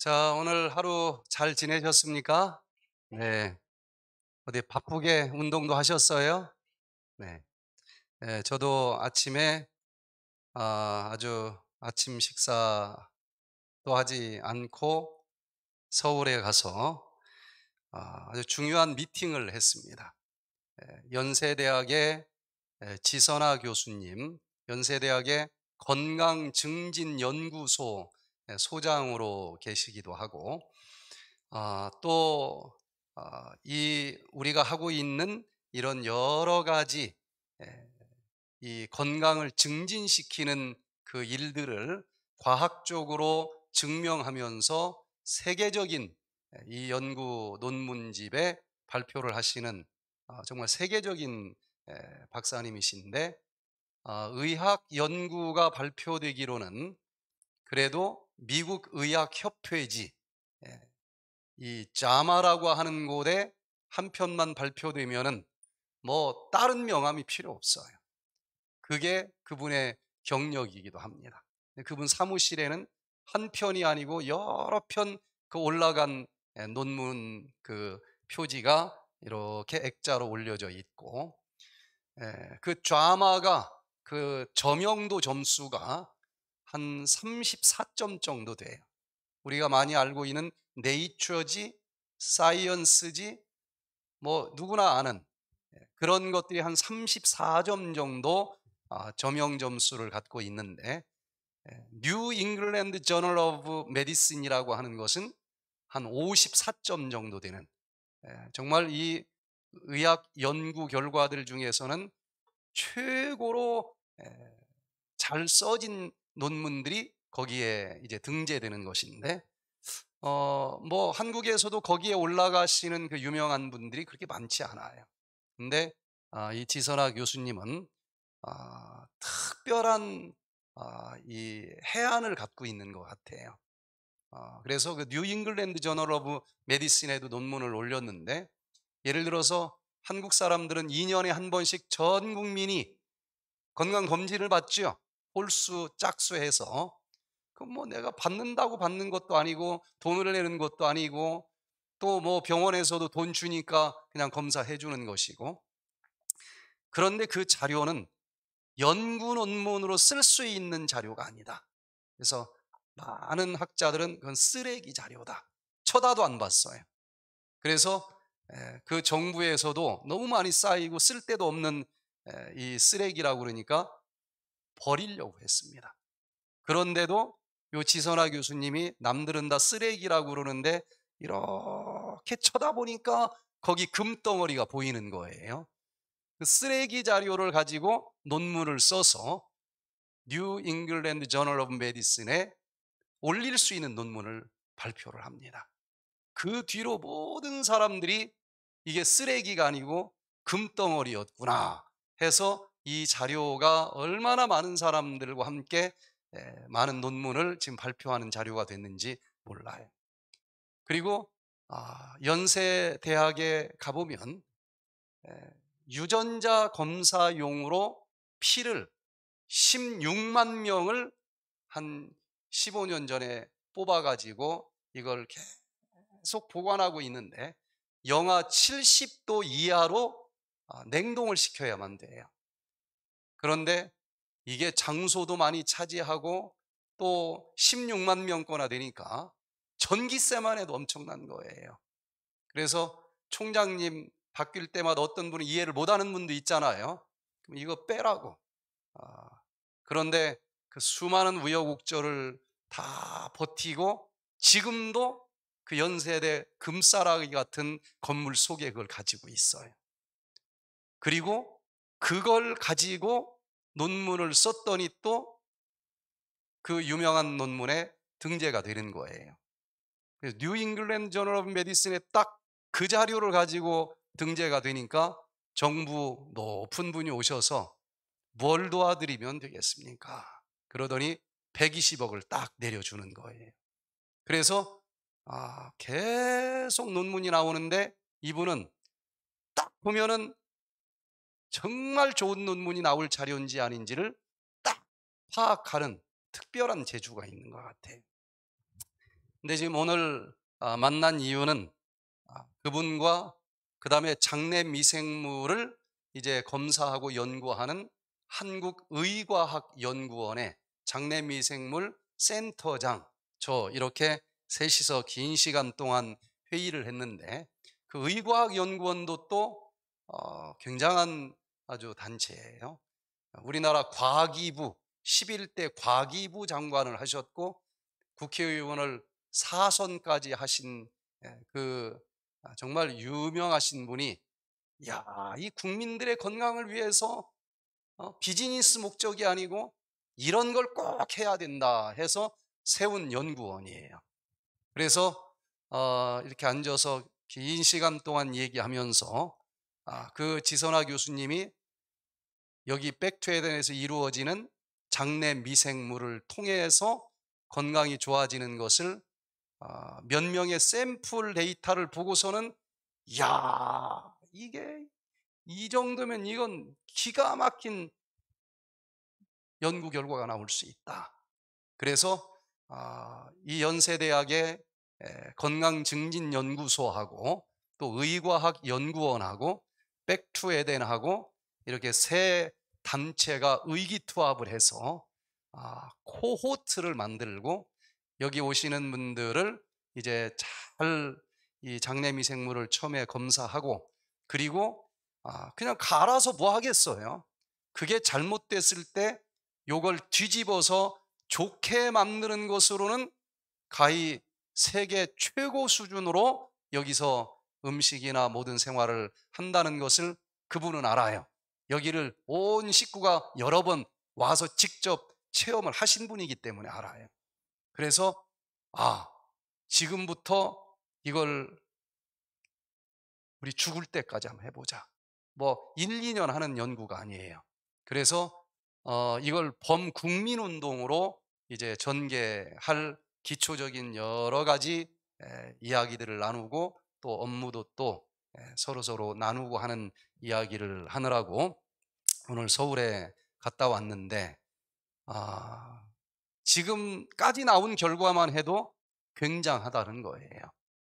자, 오늘 하루 잘 지내셨습니까? 네. 어디 바쁘게 운동도 하셨어요? 네. 네 저도 아침에 아, 아주 아침 식사도 하지 않고 서울에 가서 아, 아주 중요한 미팅을 했습니다. 예, 연세대학의 예, 지선아 교수님, 연세대학의 건강증진연구소 예, 소장으로 계시기도 하고 어, 아, 또이 아, 우리가 하고 있는 이런 여러 가지 예, 이 건강을 증진시키는 그 일들을 과학적으로 증명하면서 세계적인 예, 이 연구 논문집에 발표를 하시는 아, 정말 세계적인 박사님이신데 의학 연구가 발표되기로는 그래도 미국 의학협회지 예. 이 자마라고 하는 곳에 한 편만 발표되면은 뭐 다른 명함이 필요 없어요. 그게 그분의 경력이기도 합니다. 그분 사무실에는 한 편이 아니고 여러 편 그 올라간 예, 논문 그 표지가 이렇게 액자로 올려져 있고 예, 그 좌마가 그 점영도 점수가 한 34점 정도 돼요. 우리가 많이 알고 있는 네이처지, 사이언스지, 뭐 누구나 아는 예, 그런 것들이 한 34점 정도 아, 점영 점수를 갖고 있는데 예, 뉴 잉글랜드 저널 오브 메디슨이라고 하는 것은 한 54점 정도 되는 예, 정말 이 의학 연구 결과들 중에서는 최고로 잘 써진 논문들이 거기에 이제 등재되는 것인데 어, 뭐 한국에서도 거기에 올라가시는 그 유명한 분들이 그렇게 많지 않아요. 근데 아, 이 지선아 교수님은 아, 특별한 아, 이 해안을 갖고 있는 것 같아요. 아, 그래서 그 뉴잉글랜드 저널 오브 메디신에도 논문을 올렸는데 예를 들어서 한국 사람들은 2년에 한 번씩 전 국민이 건강 검진을 받죠 홀수 짝수해서 그 뭐 내가 받는다고 받는 것도 아니고 돈을 내는 것도 아니고 또 뭐 병원에서도 돈 주니까 그냥 검사해 주는 것이고 그런데 그 자료는 연구 논문으로 쓸 수 있는 자료가 아니다. 그래서 많은 학자들은 그건 쓰레기 자료다. 쳐다도 안 봤어요. 그래서 그 정부에서도 너무 많이 쌓이고 쓸데도 없는 이 쓰레기라고 그러니까 버리려고 했습니다. 그런데도 요 지선아 교수님이 남들은 다 쓰레기라고 그러는데 이렇게 쳐다보니까 거기 금덩어리가 보이는 거예요. 그 쓰레기 자료를 가지고 논문을 써서 뉴 잉글랜드 저널 오브 메디슨에 올릴 수 있는 논문을 발표를 합니다. 그 뒤로 모든 사람들이 이게 쓰레기가 아니고 금덩어리였구나 해서 이 자료가 얼마나 많은 사람들과 함께 많은 논문을 지금 발표하는 자료가 됐는지 몰라요. 그리고 아, 연세 대학에 가보면 유전자 검사용으로 피를 16만 명을 한 15년 전에 뽑아가지고 이걸 계속 보관하고 있는데 영하 70도 이하로 아, 냉동을 시켜야만 돼요. 그런데 이게 장소도 많이 차지하고 또 16만 명거나 되니까 전기세만 해도 엄청난 거예요. 그래서 총장님 바뀔 때마다 어떤 분은 이해를 못하는 분도 있잖아요. 그럼 이거 빼라고. 아, 그런데 그 수많은 우여곡절을 다 버티고 지금도 그 연세대 금사라기 같은 건물 속에 그걸 가지고 있어요. 그리고 그걸 가지고 논문을 썼더니 또 그 유명한 논문에 등재가 되는 거예요. 그래서 뉴 잉글랜드 저널 오브 메디슨에 딱 그 자료를 가지고 등재가 되니까 정부 높은 분이 오셔서 뭘 도와드리면 되겠습니까? 그러더니 120억을 딱 내려주는 거예요. 그래서 아, 계속 논문이 나오는데 이분은 딱 보면은 정말 좋은 논문이 나올 자료인지 아닌지를 딱 파악하는 특별한 재주가 있는 것 같아요. 근데 지금 오늘 아, 만난 이유는 아, 그분과 그 다음에 장내 미생물을 이제 검사하고 연구하는 한국의과학연구원의 장내 미생물 센터장 저 이렇게 셋이서 긴 시간 동안 회의를 했는데 그 의과학연구원도 또 어, 굉장한 아주 단체예요. 우리나라 과기부 11대 과기부 장관을 하셨고 국회의원을 사선까지 하신 예, 그 아, 정말 유명하신 분이 야, 이 국민들의 건강을 위해서 어, 비즈니스 목적이 아니고 이런 걸 꼭 해야 된다 해서 세운 연구원이에요. 그래서 어, 이렇게 앉아서 긴 시간 동안 얘기하면서 아, 그 지선화 교수님이 여기 백투에덴에서 이루어지는 장내 미생물을 통해서 건강이 좋아지는 것을 아, 몇 명의 샘플 데이터를 보고서는 야 이게 이 정도면 이건 기가 막힌 연구 결과가 나올 수 있다. 그래서 아, 이 연세대학의 건강증진연구소하고 또 의과학연구원하고 백투 에덴하고 이렇게 세 단체가 의기투합을 해서 아, 코호트를 만들고 여기 오시는 분들을 이제 잘 이 장내미 생물을 처음에 검사하고 그리고 아, 그냥 갈아서 뭐 하겠어요? 그게 잘못됐을 때 요걸 뒤집어서 좋게 만드는 것으로는 가히 세계 최고 수준으로 여기서 음식이나 모든 생활을 한다는 것을 그분은 알아요. 여기를 온 식구가 여러 번 와서 직접 체험을 하신 분이기 때문에 알아요. 그래서, 아, 지금부터 이걸 우리 죽을 때까지 한번 해보자. 뭐 1, 2년 하는 연구가 아니에요. 그래서 어, 이걸 범국민 운동으로 이제 전개할 기초적인 여러 가지 에, 이야기들을 나누고 또 업무도 또 예, 서로서로 나누고 하는 이야기를 하느라고 오늘 서울에 갔다 왔는데 아, 지금까지 나온 결과만 해도 굉장하다는 거예요.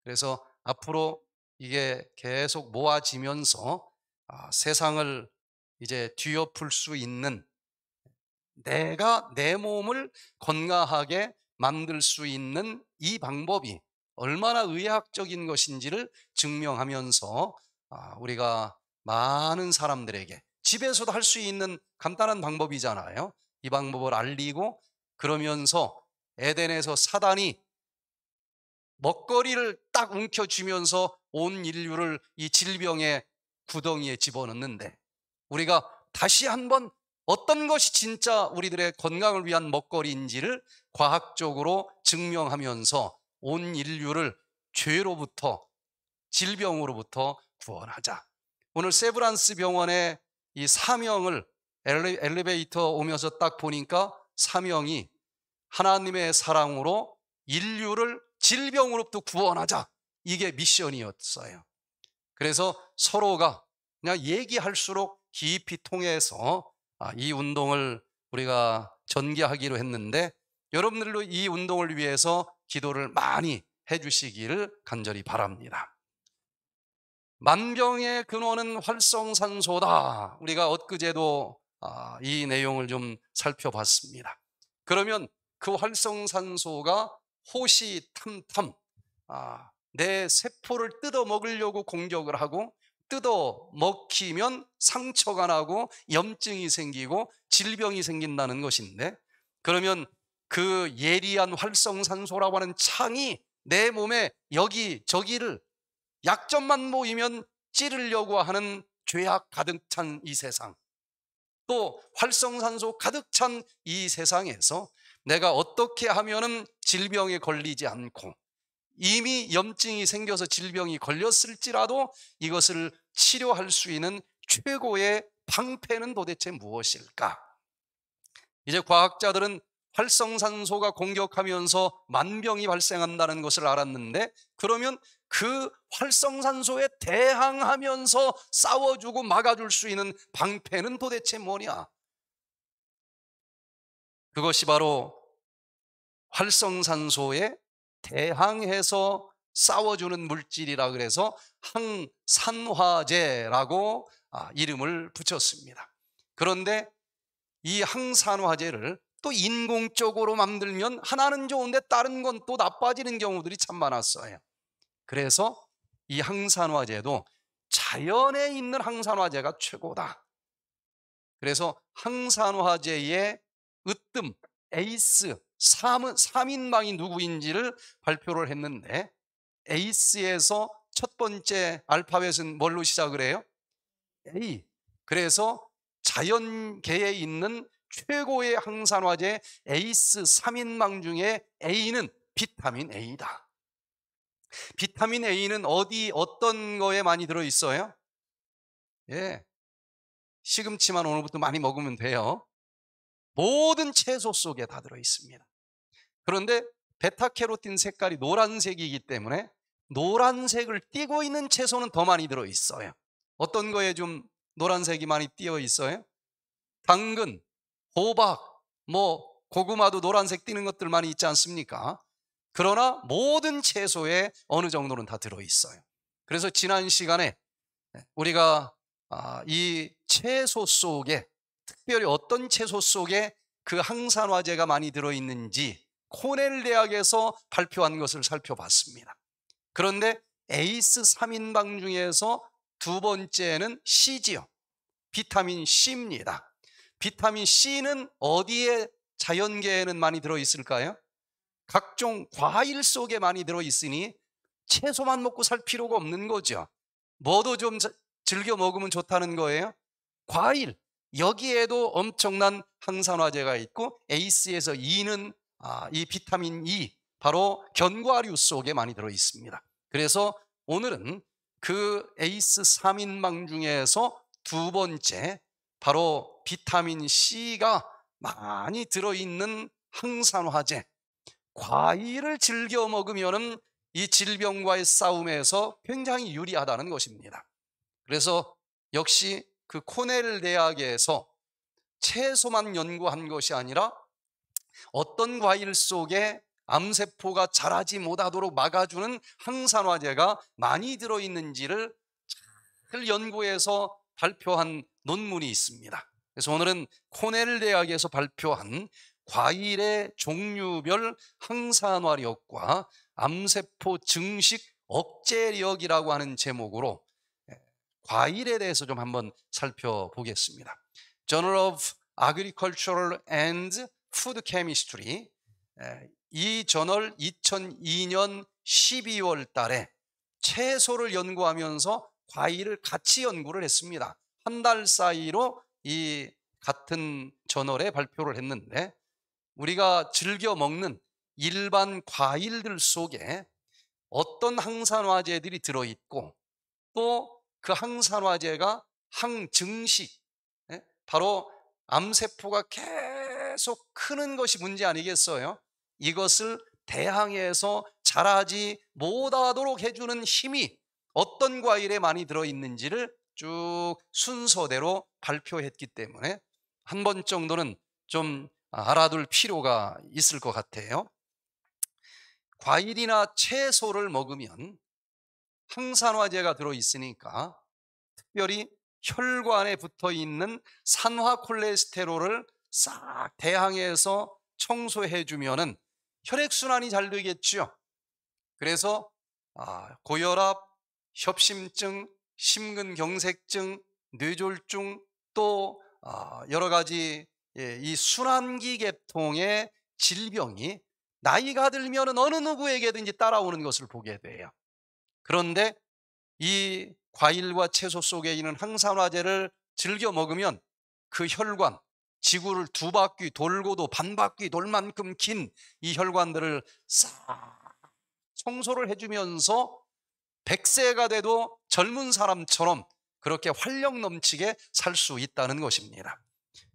그래서 앞으로 이게 계속 모아지면서 아, 세상을 이제 뒤엎을 수 있는 내가 내 몸을 건강하게 만들 수 있는 이 방법이 얼마나 의학적인 것인지를 증명하면서 아, 우리가 많은 사람들에게 집에서도 할 수 있는 간단한 방법이잖아요. 이 방법을 알리고 그러면서 에덴에서 사단이 먹거리를 딱 움켜쥐면서 온 인류를 이 질병의 구덩이에 집어넣는데 우리가 다시 한번 어떤 것이 진짜 우리들의 건강을 위한 먹거리인지를 과학적으로 증명하면서 온 인류를 죄로부터 질병으로부터 구원하자. 오늘 세브란스 병원의 이 사명을 엘리, 베이터 오면서 딱 보니까 사명이 하나님의 사랑으로 인류를 질병으로부터 구원하자. 이게 미션이었어요. 그래서 서로가 그냥 얘기할수록 깊이 통해서 아, 이 운동을 우리가 전개하기로 했는데 여러분들도 이 운동을 위해서 기도를 많이 해주시기를 간절히 바랍니다. 만병의 근원은 활성산소다. 우리가 엊그제도 아, 이 내용을 좀 살펴봤습니다. 그러면 그 활성산소가 호시탐탐 아, 내 세포를 뜯어 먹으려고 공격을 하고 뜯어 먹히면 상처가 나고 염증이 생기고 질병이 생긴다는 것인데 그러면 그 예리한 활성산소라고 하는 창이 내 몸에 여기 저기를 약점만 모이면 찌르려고 하는 죄악 가득 찬 이 세상 또 활성산소 가득 찬 이 세상에서 내가 어떻게 하면은 질병에 걸리지 않고 이미 염증이 생겨서 질병이 걸렸을지라도 이것을 치료할 수 있는 최고의 방패는 도대체 무엇일까? 이제 과학자들은 활성산소가 공격하면서 만병이 발생한다는 것을 알았는데 그러면 그 활성산소에 대항하면서 싸워주고 막아줄 수 있는 방패는 도대체 뭐냐? 그것이 바로 활성산소에 대항해서 싸워주는 물질이라 그래서 항산화제라고 아, 이름을 붙였습니다. 그런데 이 항산화제를 또 인공적으로 만들면 하나는 좋은데 다른 건 또 나빠지는 경우들이 참 많았어요. 그래서 이 항산화제도 자연에 있는 항산화제가 최고다. 그래서 항산화제의 으뜸, 에이스, 3인방이 누구인지를 발표를 했는데 에이스에서 첫 번째 알파벳은 뭘로 시작을 해요? A. 그래서 자연계에 있는 최고의 항산화제 에이스 3인방 중에 A는 비타민 A다. 비타민 A는 어디 어떤 거에 많이 들어 있어요? 예. 시금치만 오늘부터 많이 먹으면 돼요. 모든 채소 속에 다 들어 있습니다. 그런데 베타캐로틴 색깔이 노란색이기 때문에 노란색을 띠고 있는 채소는 더 많이 들어 있어요. 어떤 거에 좀 노란색이 많이 띄어 있어요? 당근, 호박, 뭐 고구마도 노란색 띄는 것들 많이 있지 않습니까? 그러나 모든 채소에 어느 정도는 다 들어 있어요. 그래서 지난 시간에 네, 우리가 아, 이 채소 속에 특별히 어떤 채소 속에 그 항산화제가 많이 들어 있는지 코넬 대학에서 발표한 것을 살펴봤습니다. 그런데 에이스 3인방 중에서 두 번째는 C지요. 비타민 C입니다. 비타민 C는 어디에 자연계에는 많이 들어있을까요? 각종 과일 속에 많이 들어있으니 채소만 먹고 살 필요가 없는 거죠. 뭐도 좀 즐겨 먹으면 좋다는 거예요? 과일. 여기에도 엄청난 항산화제가 있고 에이스에서 E는 아, 이 비타민 E 바로 견과류 속에 많이 들어 있습니다. 그래서 오늘은 그 에이스 3인방 중에서 두 번째 바로 비타민 C가 많이 들어있는 항산화제 과일을 즐겨 먹으면 이 질병과의 싸움에서 굉장히 유리하다는 것입니다 그래서 역시 그 코넬 대학에서 채소만 연구한 것이 아니라 어떤 과일 속에 암세포가 자라지 못하도록 막아주는 항산화제가 많이 들어있는지를 잘 연구해서 발표한 논문이 있습니다. 그래서 오늘은 코넬 대학에서 발표한 과일의 종류별 항산화력과 암세포 증식 억제력이라고 하는 제목으로 예, 과일에 대해서 좀 한번 살펴보겠습니다. Journal of Agricultural and Food Chemistry 예, 이 저널 2002년 12월 달에 채소를 연구하면서 과일을 같이 연구를 했습니다. 한달 사이로 이 같은 저널에 발표를 했는데 우리가 즐겨 먹는 일반 과일들 속에 어떤 항산화제들이 들어있고 또 그 항산화제가 항증식 예? 바로 암세포가 계속 크는 것이 문제 아니겠어요? 이것을 대항해서 자라지 못하도록 해주는 힘이 어떤 과일에 많이 들어있는지를 쭉 순서대로 발표했기 때문에 한 번 정도는 좀 알아둘 필요가 있을 것 같아요. 과일이나 채소를 먹으면 항산화제가 들어있으니까 특별히 혈관에 붙어 있는 산화 콜레스테롤을 싹 대항해서 청소해 주면은 혈액순환이 잘 되겠죠. 그래서 아, 고혈압, 협심증, 심근경색증, 뇌졸중 또 아, 여러 가지 예, 이 순환기 계통의 질병이 나이가 들면 어느 누구에게든지 따라오는 것을 보게 돼요. 그런데 이 과일과 채소 속에 있는 항산화제를 즐겨 먹으면 그 혈관, 지구를 두 바퀴 돌고도 반 바퀴 돌 만큼 긴 이 혈관들을 싹 청소를 해주면서 100세가 돼도 젊은 사람처럼 그렇게 활력 넘치게 살 수 있다는 것입니다.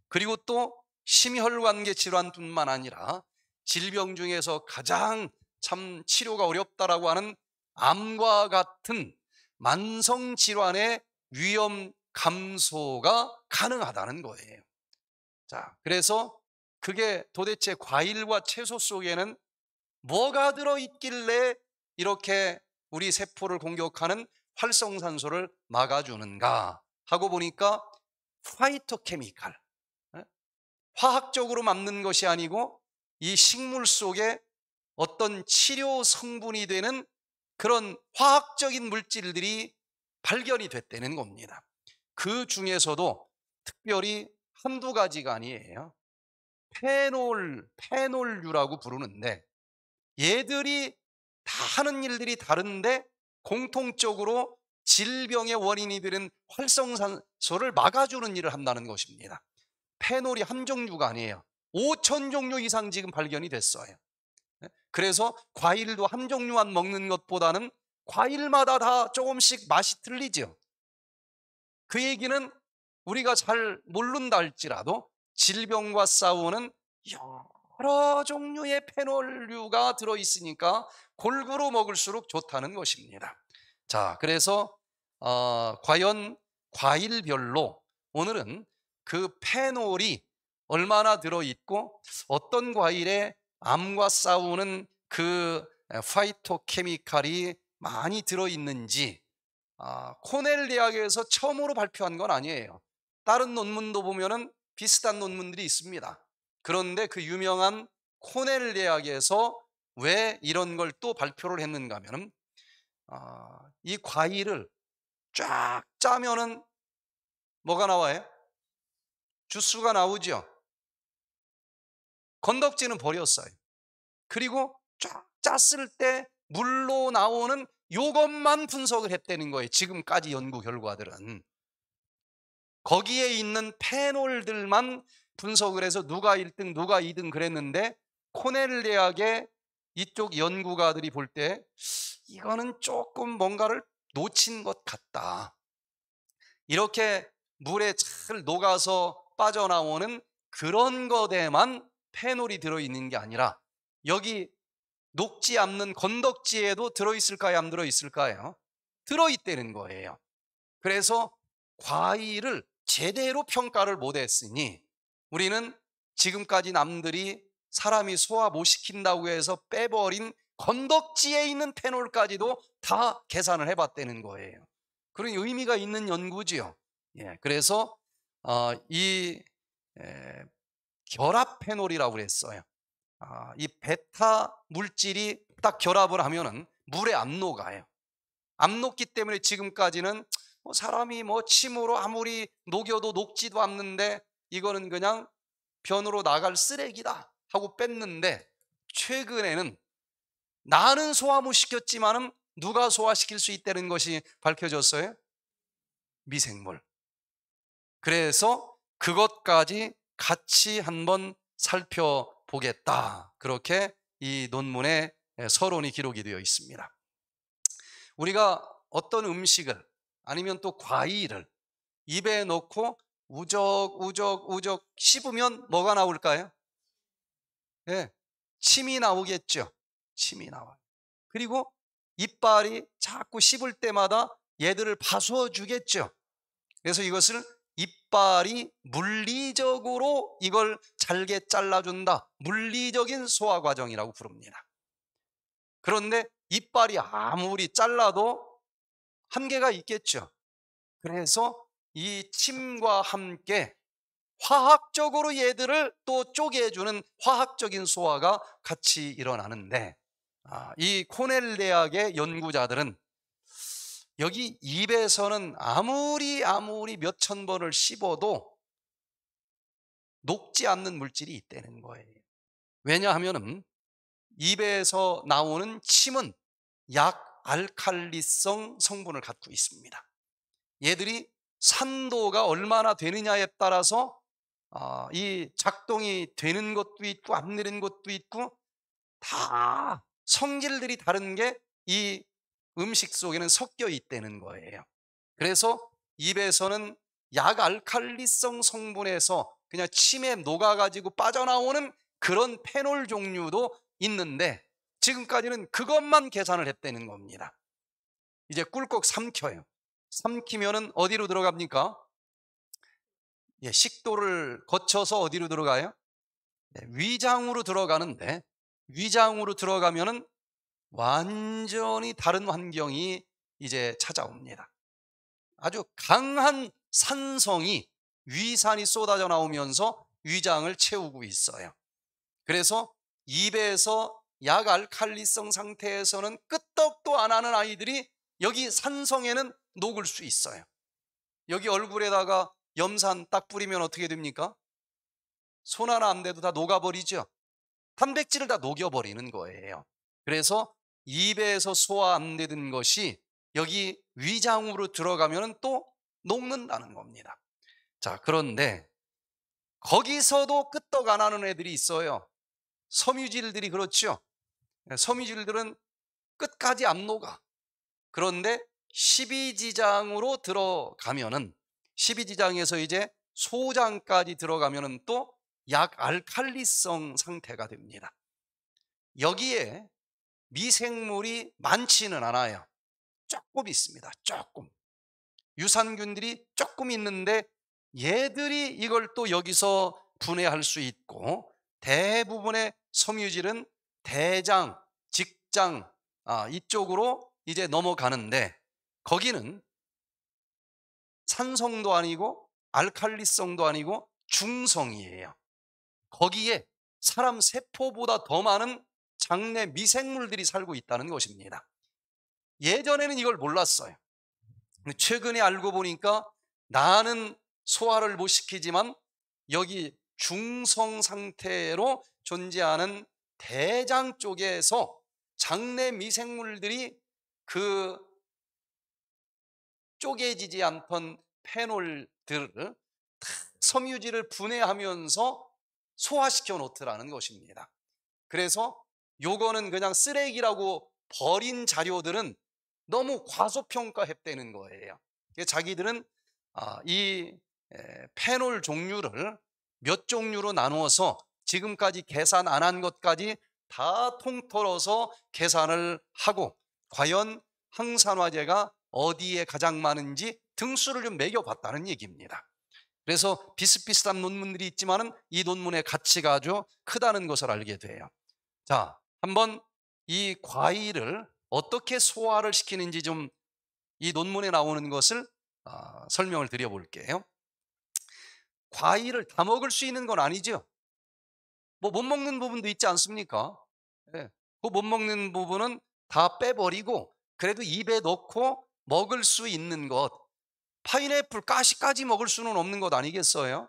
그리고 또 심혈관계 질환뿐만 아니라 질병 중에서 가장 참 치료가 어렵다라고 하는 암과 같은 만성 질환의 위험 감소가 가능하다는 거예요. 자, 그래서 그게 도대체 과일과 채소 속에는 뭐가 들어 있길래 이렇게 우리 세포를 공격하는 활성산소를 막아주는가 하고 보니까 화이토케미칼 예? 화학적으로 맞는 것이 아니고 이 식물 속에 어떤 치료 성분이 되는 그런 화학적인 물질들이 발견이 됐다는 겁니다. 그 중에서도 특별히 한두 가지가 아니에요. 페놀, 페놀류라고 부르는데 얘들이 다 하는 일들이 다른데 공통적으로 질병의 원인이 되는 활성산소를 막아주는 일을 한다는 것입니다. 페놀이 한 종류가 아니에요. 5천 종류 이상 지금 발견이 됐어요. 네? 그래서 과일도 한 종류만 먹는 것보다는 과일마다 다 조금씩 맛이 틀리죠. 그 얘기는 우리가 잘 모른다 할지라도 질병과 싸우는 여러 종류의 페놀류가 들어있으니까 골고루 먹을수록 좋다는 것입니다. 자, 그래서 어, 과연 과일별로 오늘은 그 페놀이 얼마나 들어있고 어떤 과일에 암과 싸우는 그화이토케미칼이 많이 들어있는지 아, 코넬 대학에서 처음으로 발표한 건 아니에요. 다른 논문도 보면은 비슷한 논문들이 있습니다. 그런데 그 유명한 코넬 대학에서 왜 이런 걸 또 발표를 했는가 하면 어, 아, 이 과일을 쫙 짜면은 뭐가 나와요? 주스가 나오죠. 건덕지는 버렸어요. 그리고 쫙 짰을 때 물로 나오는 요것만 분석을 했다는 거예요. 지금까지 연구 결과들은. 거기에 있는 페놀들만 분석을 해서 누가 1등, 누가 2등 그랬는데 코넬 대학의 이쪽 연구가들이 볼 때 이거는 조금 뭔가를 놓친 것 같다. 이렇게 물에 잘 녹아서 빠져나오는 그런 것에만 페놀이 들어있는 게 아니라 여기 녹지 않는 건덕지에도 들어있을까요? 안 들어있을까요? 들어있다는 거예요. 그래서 과일을 제대로 평가를 못했으니 우리는 지금까지 남들이 사람이 소화 못 시킨다고 해서 빼버린 건덕지에 있는 페놀까지도 다 계산을 해봤다는 거예요. 그런 의미가 있는 연구지요. 예, 그래서 어, 이 에, 결합 페놀이라고 그랬어요. 아, 이 베타 물질이 딱 결합을 하면은 물에 안 녹아요. 안 녹기 때문에 지금까지는 뭐 사람이 뭐 침으로 아무리 녹여도 녹지도 않는데 이거는 그냥 변으로 나갈 쓰레기다 하고 뺐는데 최근에는 나는 소화 못시켰지만 누가 소화시킬 수 있다는 것이 밝혀졌어요? 미생물. 그래서 그것까지 같이 한번 살펴보겠다. 그렇게 이 논문에 서론이 기록이 되어 있습니다. 우리가 어떤 음식을 아니면 또 과일을 입에 넣고 우적 우적 우적 씹으면 뭐가 나올까요? 예, 네, 침이 나오겠죠. 침이 나와요. 그리고 이빨이 자꾸 씹을 때마다 얘들을 파수어 주겠죠. 그래서 이것을 이빨이 물리적으로 이걸 잘게 잘라준다. 물리적인 소화 과정이라고 부릅니다. 그런데 이빨이 아무리 잘라도 한계가 있겠죠. 그래서 이 침과 함께 화학적으로 얘들을 또 쪼개주는 화학적인 소화가 같이 일어나는데 아, 이 코넬 대학의 연구자들은 여기 입에서는 아무리 아무리 몇천 번을 씹어도 녹지 않는 물질이 있다는 거예요 왜냐하면 입에서 나오는 침은 약 알칼리성 성분을 갖고 있습니다 얘들이 산도가 얼마나 되느냐에 따라서 어, 이 작동이 되는 것도 있고 안 되는 것도 있고 다 성질들이 다른 게 이 음식 속에는 섞여 있다는 거예요. 그래서 입에서는 약 알칼리성 성분에서 그냥 침에 녹아가지고 빠져나오는 그런 페놀 종류도 있는데 지금까지는 그것만 계산을 했다는 겁니다. 이제 꿀꺽 삼켜요. 삼키면은 어디로 들어갑니까? 예, 식도를 거쳐서 어디로 들어가요? 네, 위장으로 들어가는데 위장으로 들어가면은 완전히 다른 환경이 이제 찾아옵니다. 아주 강한 산성이 위산이 쏟아져 나오면서 위장을 채우고 있어요. 그래서 입에서 약알칼리성 상태에서는 끄떡도 안 하는 아이들이 여기 산성에는 녹을 수 있어요. 여기 얼굴에다가 염산 딱 뿌리면 어떻게 됩니까? 손 하나 안 대도 다 녹아버리죠. 단백질을 다 녹여버리는 거예요. 그래서 입에서 소화 안 되던 것이 여기 위장으로 들어가면 또 녹는다는 겁니다. 자, 그런데 거기서도 끄떡 안 하는 애들이 있어요. 섬유질들이 그렇죠. 섬유질들은 끝까지 안 녹아. 그런데 12지장으로 들어가면은 12지장에서 이제 소장까지 들어가면은 또 약 알칼리성 상태가 됩니다. 여기에 미생물이 많지는 않아요. 조금 있습니다. 조금. 유산균들이 조금 있는데 얘들이 이걸 또 여기서 분해할 수 있고 대부분의 섬유질은 대장, 직장 아, 이쪽으로 이제 넘어가는데 거기는 산성도 아니고 알칼리성도 아니고 중성이에요. 거기에 사람 세포보다 더 많은 장내 미생물들이 살고 있다는 것입니다. 예전에는 이걸 몰랐어요. 최근에 알고 보니까 나는 소화를 못 시키지만 여기 중성 상태로 존재하는 대장 쪽에서 장내 미생물들이 그 쪼개지지 않던 페놀들 섬유질을 분해하면서 소화시켜 놓더라는 것입니다. 그래서 요거는 그냥 쓰레기라고 버린 자료들은 너무 과소평가했다는 거예요. 자기들은 아, 이 페놀 종류를 몇 종류로 나누어서 지금까지 계산 안 한 것까지 다 통틀어서 계산을 하고 과연 항산화제가 어디에 가장 많은지 등수를 좀 매겨봤다는 얘기입니다. 그래서 비슷비슷한 논문들이 있지만 이 논문의 가치가 아주 크다는 것을 알게 돼요. 자, 한번 이 과일을 어떻게 소화를 시키는지 좀 이 논문에 나오는 것을 어, 설명을 드려볼게요. 과일을 다 먹을 수 있는 건 아니죠. 뭐 못 먹는 부분도 있지 않습니까? 예. 그못 먹는 부분은 다 빼버리고 그래도 입에 넣고 먹을 수 있는 것, 파인애플 가시까지 먹을 수는 없는 것 아니겠어요?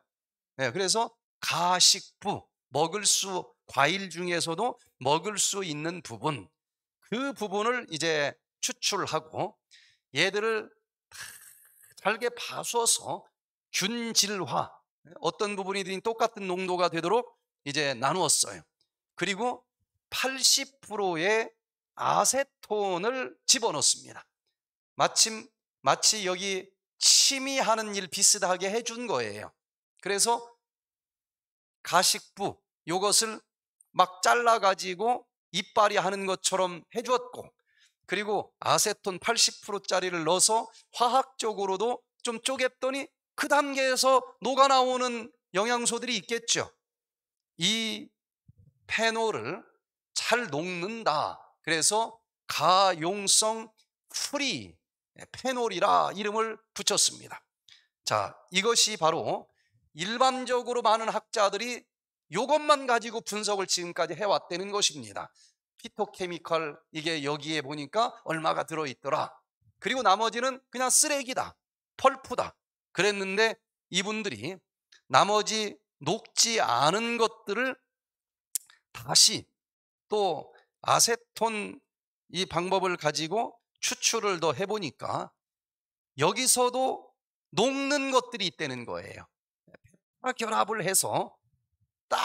네, 그래서 가식부, 먹을 수, 과일 중에서도 먹을 수 있는 부분, 그 부분을 이제 추출하고 얘들을 잘게 봐서 균질화, 어떤 부분이든 똑같은 농도가 되도록 이제 나누었어요. 그리고 80%의 아세톤을 집어넣습니다. 마침 마치 여기 침이 하는 일 비슷하게 해준 거예요. 그래서 가식부 이것을막 잘라 가지고 이빨이 하는 것처럼 해주었고 그리고 아세톤 80%짜리를 넣어서 화학적으로도 좀 쪼갰더니 그 단계에서 녹아나오는 영양소들이 있겠죠. 이 페놀을 잘 녹는다. 그래서 가용성 프리 예, 페놀이라 이름을 붙였습니다. 자, 이것이 바로 일반적으로 많은 학자들이 이것만 가지고 분석을 지금까지 해왔다는 것입니다. 피토케미컬 이게 여기에 보니까 얼마가 들어있더라. 그리고 나머지는 그냥 쓰레기다. 펄프다. 그랬는데 이분들이 나머지 녹지 않은 것들을 다시 또 아세톤 이 방법을 가지고 추출을 더 해보니까 여기서도 녹는 것들이 있다는 거예요. 결합을 해서 딱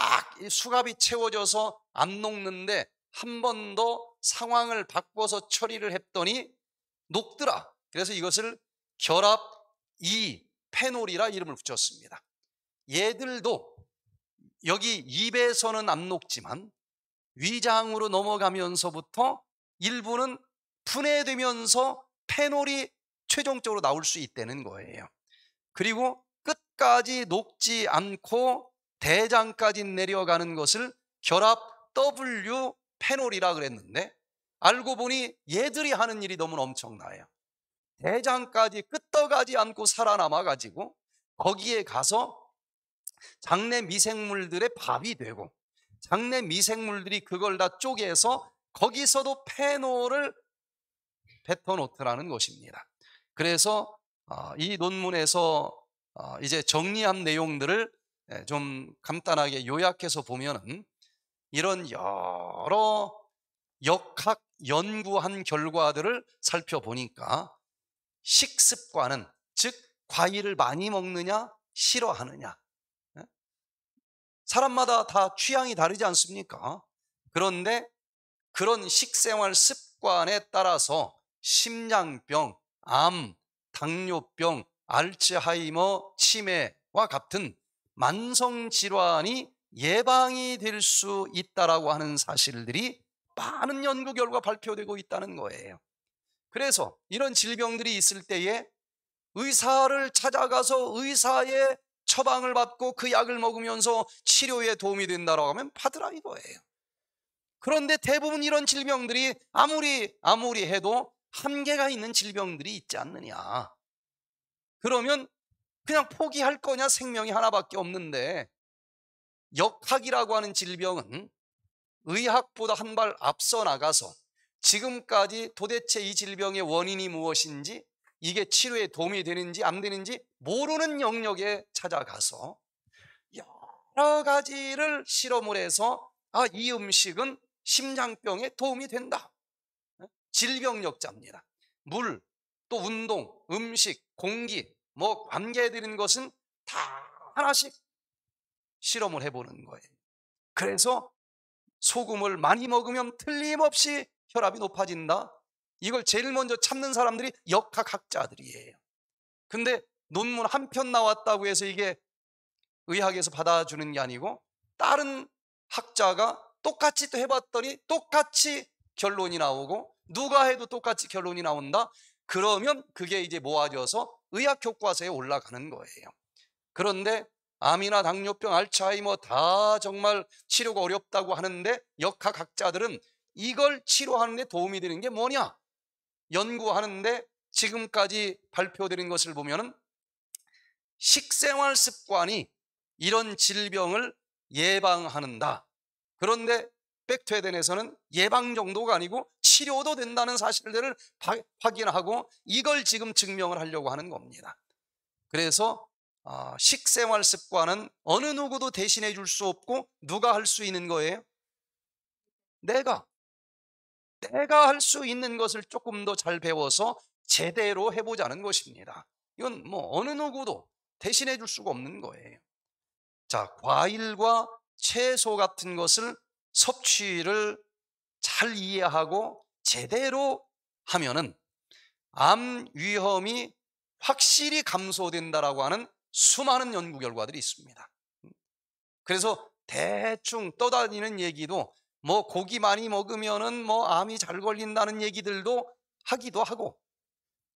수갑이 채워져서 안 녹는데 한 번 더 상황을 바꿔서 처리를 했더니 녹더라. 그래서 이것을 결합 2 페놀이라 이름을 붙였습니다. 얘들도 여기 입에서는 안 녹지만 위장으로 넘어가면서부터 일부는 분해되면서 페놀이 최종적으로 나올 수 있다는 거예요. 그리고 끝까지 녹지 않고 대장까지 내려가는 것을 결합 W 페놀이라 그랬는데 알고 보니 얘들이 하는 일이 너무 엄청나요. 대장까지 끄떡하지 않고 살아남아 가지고 거기에 가서 장내 미생물들의 밥이 되고 장내 미생물들이 그걸 다 쪼개서 거기서도 페놀을 패턴노트라는 것입니다. 그래서 어, 이 논문에서 어, 이제 정리한 내용들을 예, 좀 간단하게 요약해서 보면은 이런 여러 역학 연구한 결과들을 살펴보니까 식습관은 즉 과일을 많이 먹느냐 싫어하느냐 예? 사람마다 다 취향이 다르지 않습니까? 그런데 그런 식생활 습관에 따라서 심장병, 암, 당뇨병, 알츠하이머, 치매와 같은 만성 질환이 예방이 될 수 있다라고 하는 사실들이 많은 연구 결과 발표되고 있다는 거예요. 그래서 이런 질병들이 있을 때에 의사를 찾아가서 의사의 처방을 받고 그 약을 먹으면서 치료에 도움이 된다라고 하면 파드라 이거예요. 그런데 대부분 이런 질병들이 아무리 아무리 해도 한계가 있는 질병들이 있지 않느냐. 그러면 그냥 포기할 거냐 생명이 하나밖에 없는데 역학이라고 하는 질병은 의학보다 한 발 앞서 나가서 지금까지 도대체 이 질병의 원인이 무엇인지 이게 치료에 도움이 되는지 안 되는지 모르는 영역에 찾아가서 여러 가지를 실험을 해서 아, 이 음식은 심장병에 도움이 된다. 질병력자입니다. 물, 또 운동, 음식, 공기, 뭐 관계해드리는 것은 다 하나씩 실험을 해보는 거예요. 그래서 소금을 많이 먹으면 틀림없이 혈압이 높아진다. 이걸 제일 먼저 찾는 사람들이 역학학자들이에요. 근데 논문 한 편 나왔다고 해서 이게 의학에서 받아주는 게 아니고 다른 학자가 똑같이 또 해봤더니 똑같이 결론이 나오고 누가 해도 똑같이 결론이 나온다. 그러면 그게 이제 모아져서 의학 교과서에 올라가는 거예요. 그런데 암이나 당뇨병, 알츠하이머 다 정말 치료가 어렵다고 하는데 역학학자들은 이걸 치료하는 데 도움이 되는 게 뭐냐? 연구하는데 지금까지 발표드린 것을 보면은 식생활 습관이 이런 질병을 예방하는다. 그런데 백퇴된에서는 예방 정도가 아니고 치료도 된다는 사실들을 확인하고 이걸 지금 증명을 하려고 하는 겁니다. 그래서 아, 식생활 습관은 어느 누구도 대신해 줄 수 없고 누가 할 수 있는 거예요? 내가. 내가 할 수 있는 것을 조금 더 잘 배워서 제대로 해보자는 것입니다. 이건 뭐 어느 누구도 대신해 줄 수가 없는 거예요. 자, 과일과 채소 같은 것을 섭취를 잘 이해하고 제대로 하면은 암 위험이 확실히 감소된다라고 하는 수많은 연구 결과들이 있습니다. 그래서 대충 떠다니는 얘기도 뭐 고기 많이 먹으면은 뭐 암이 잘 걸린다는 얘기들도 하기도 하고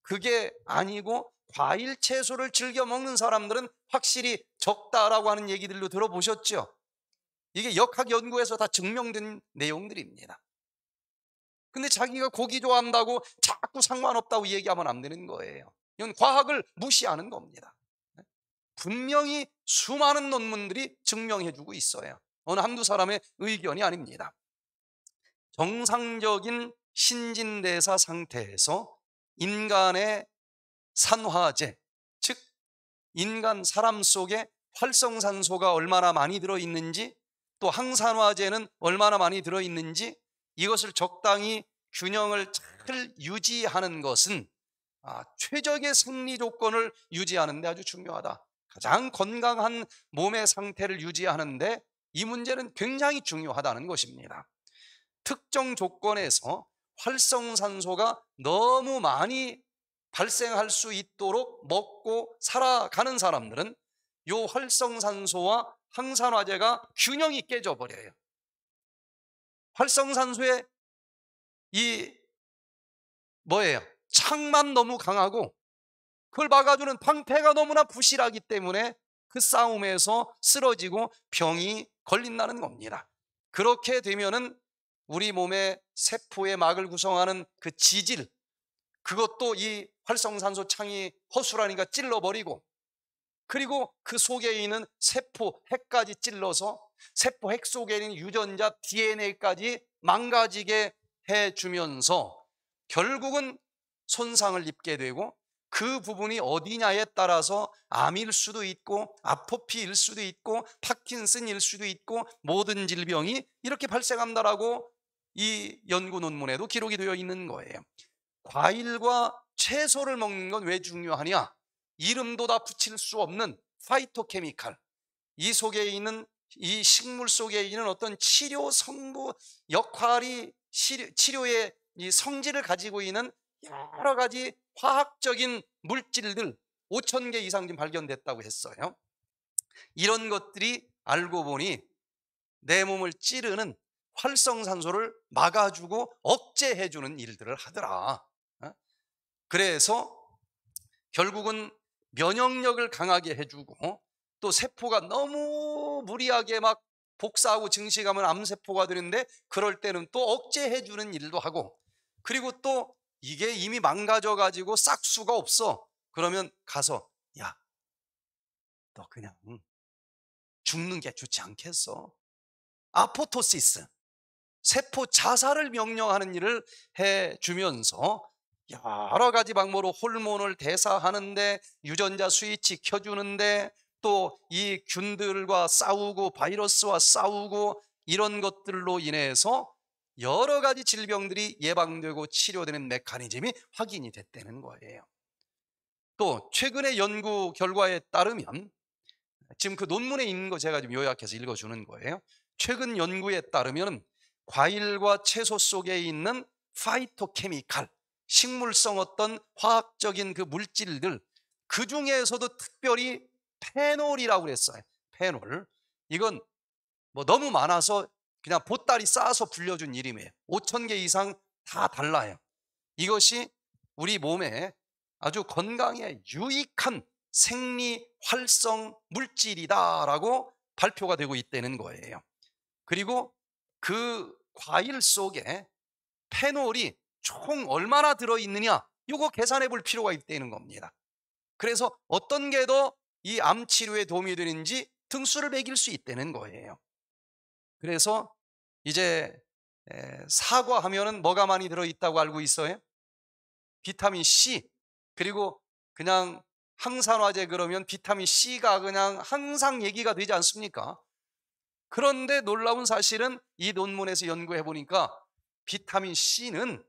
그게 아니고 과일 채소를 즐겨 먹는 사람들은 확실히 적다라고 하는 얘기들로 들어보셨죠? 이게 역학 연구에서 다 증명된 내용들입니다. 근데 자기가 고기 좋아한다고 자꾸 상관없다고 얘기하면 안 되는 거예요. 이건 과학을 무시하는 겁니다. 네? 분명히 수많은 논문들이 증명해주고 있어요. 어느 한두 사람의 의견이 아닙니다. 정상적인 신진대사 상태에서 인간의 산화제, 즉 인간 사람 속에 활성산소가 얼마나 많이 들어있는지 또 항산화제는 얼마나 많이 들어있는지 이것을 적당히 균형을 잘 유지하는 것은 아, 최적의 생리 조건을 유지하는데 아주 중요하다. 가장 건강한 몸의 상태를 유지하는데 이 문제는 굉장히 중요하다는 것입니다. 특정 조건에서 활성산소가 너무 많이 발생할 수 있도록 먹고 살아가는 사람들은 이 활성산소와 항산화제가 균형이 깨져버려요. 활성산소의 이 뭐예요? 창만 너무 강하고 그걸 막아주는 방패가 너무나 부실하기 때문에 그 싸움에서 쓰러지고 병이 걸린다는 겁니다. 그렇게 되면은 우리 몸의 세포의 막을 구성하는 그 지질 그것도 이 활성산소 창이 허술하니까 찔러버리고 그리고 그 속에 있는 세포 핵까지 찔러서 세포 핵 속에 있는 유전자 DNA까지 망가지게 해주면서 결국은 손상을 입게 되고 그 부분이 어디냐에 따라서 암일 수도 있고 아포피일 수도 있고 파킨슨일 수도 있고 모든 질병이 이렇게 발생한다라고 이 연구 논문에도 기록이 되어 있는 거예요. 과일과 채소를 먹는 건 왜 중요하냐? 이름도 다 붙일 수 없는 파이토케미칼 이 속에 있는 이 식물 속에 있는 어떤 치료 성분 역할이 치료, 의이 성질을 가지고 있는 여러 가지 화학적인 물질들 5천 개 이상 좀 발견됐다고 했어요. 이런 것들이 알고 보니 내 몸을 찌르는 활성산소를 막아주고 억제해주는 일들을 하더라. 어? 그래서 결국은 면역력을 강하게 해주고 또 세포가 너무 무리하게 막 복사하고 증식하면 암세포가 되는데 그럴 때는 또 억제해주는 일도 하고 그리고 또 이게 이미 망가져가지고 싹수가 없어. 그러면 가서 야, 너 그냥 죽는 게 좋지 않겠어. 아포토시스, 세포 자살을 명령하는 일을 해주면서 여러 가지 방법으로 호르몬을 대사하는데 유전자 스위치 켜주는데 또 이 균들과 싸우고 바이러스와 싸우고 이런 것들로 인해서 여러 가지 질병들이 예방되고 치료되는 메커니즘이 확인이 됐다는 거예요. 또 최근의 연구 결과에 따르면 지금 그 논문에 있는 거 제가 좀 요약해서 읽어주는 거예요. 최근 연구에 따르면 과일과 채소 속에 있는 파이토케미칼 식물성 어떤 화학적인 그 물질들 그 중에서도 특별히 페놀이라고 그랬어요. 페놀. 이건 뭐 너무 많아서 그냥 보따리 싸서 불려준 이름이에요. 5천 개 이상 다 달라요. 이것이 우리 몸에 아주 건강에 유익한 생리 활성 물질이다라고 발표가 되고 있다는 거예요. 그리고 그 과일 속에 페놀이 총 얼마나 들어있느냐 이거 계산해 볼 필요가 있다는 겁니다. 그래서 어떤 게 더 이 암 치료에 도움이 되는지 등수를 매길 수 있다는 거예요. 그래서 이제 사과 하면은 뭐가 많이 들어있다고 알고 있어요? 비타민 C 그리고 그냥 항산화제 그러면 비타민 C가 그냥 항상 얘기가 되지 않습니까? 그런데 놀라운 사실은 이 논문에서 연구해 보니까 비타민 C는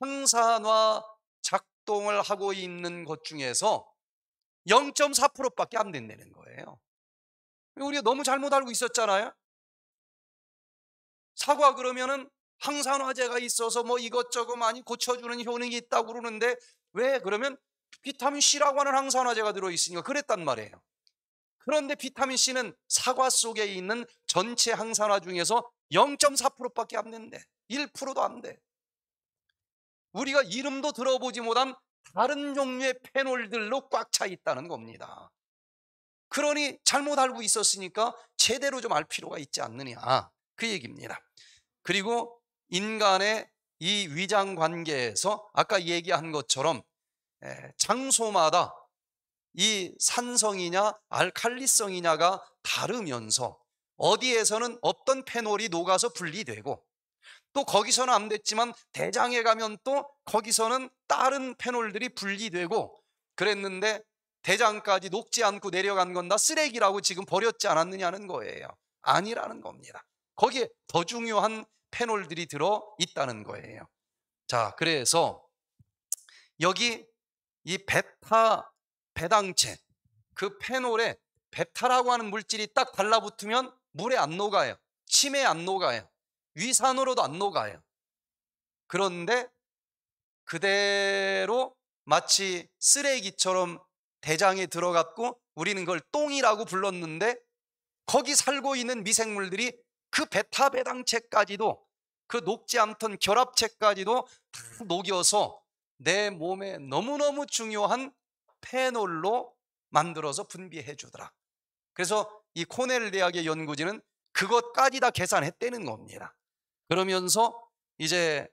항산화 작동을 하고 있는 것 중에서 0.4%밖에 안 된다는 거예요. 우리가 너무 잘못 알고 있었잖아요. 사과 그러면은 항산화제가 있어서 뭐 이것저것 많이 고쳐주는 효능이 있다고 그러는데 왜 그러면 비타민 C라고 하는 항산화제가 들어있으니까 그랬단 말이에요. 그런데 비타민 C는 사과 속에 있는 전체 항산화 중에서 0.4%밖에 안 된대. 1%도 안 돼. 우리가 이름도 들어보지 못한 다른 종류의 페놀들로 꽉 차 있다는 겁니다. 그러니 잘못 알고 있었으니까 제대로 좀 알 필요가 있지 않느냐 그 얘기입니다. 그리고 인간의 이 위장 관계에서 아까 얘기한 것처럼 장소마다 이 산성이냐 알칼리성이냐가 다르면서 어디에서는 어떤 페놀이 녹아서 분리되고 또 거기서는 안 됐지만 대장에 가면 또 거기서는 다른 페놀들이 분리되고 그랬는데 대장까지 녹지 않고 내려간 건 다 쓰레기라고 지금 버렸지 않았느냐는 거예요. 아니라는 겁니다. 거기에 더 중요한 페놀들이 들어 있다는 거예요. 자, 그래서 여기 이 베타 배당체 그 페놀에 베타라고 하는 물질이 딱 달라붙으면 물에 안 녹아요. 침에 안 녹아요. 위산으로도 안 녹아요. 그런데 그대로 마치 쓰레기처럼 대장에 들어갔고 우리는 그걸 똥이라고 불렀는데 거기 살고 있는 미생물들이 그 베타 배당체까지도 그 녹지 않던 결합체까지도 다 녹여서 내 몸에 너무너무 중요한 페놀로 만들어서 분비해 주더라. 그래서 이 코넬 대학의 연구진은 그것까지 다 계산했다는 겁니다. 그러면서 이제